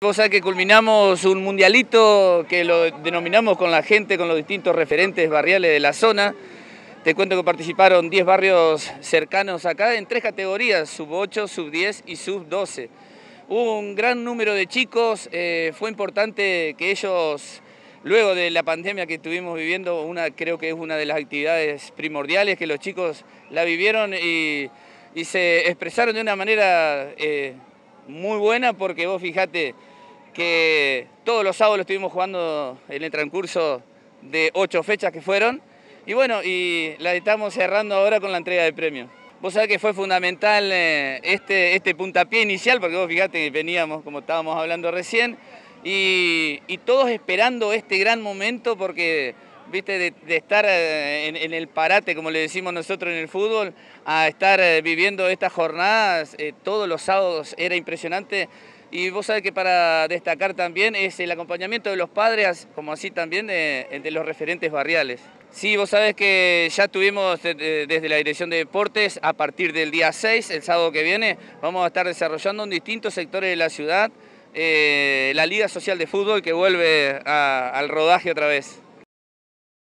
Vos sabés que culminamos un mundialito que lo denominamos con la gente, con los distintos referentes barriales de la zona. Te cuento que participaron 10 barrios cercanos acá en tres categorías, sub 8, sub 10 y sub 12. Hubo un gran número de chicos, eh, fue importante que ellos, luego de la pandemia que estuvimos viviendo, una, creo que es una de las actividades primordiales que los chicos la vivieron y, se expresaron de una manera... Eh, muy buena porque vos fijate que todos los sábados estuvimos jugando en el transcurso de ocho fechas que fueron. Y bueno, y la estamos cerrando ahora con la entrega de premio. Vos sabés que fue fundamental eh, este, este puntapié inicial, porque vos fijate que veníamos, como estábamos hablando recién, y, y todos esperando este gran momento porque ¿viste? De, estar eh, en, el parate, como le decimos nosotros en el fútbol, a estar eh, viviendo estas jornadas eh, todos los sábados era impresionante. Y vos sabés que para destacar también es el acompañamiento de los padres, como así también de, los referentes barriales. Sí, vos sabés que ya tuvimos desde la Dirección de Deportes, a partir del día 6, el sábado que viene, vamos a estar desarrollando en distintos sectores de la ciudad la Liga Social de Fútbol que vuelve al rodaje otra vez.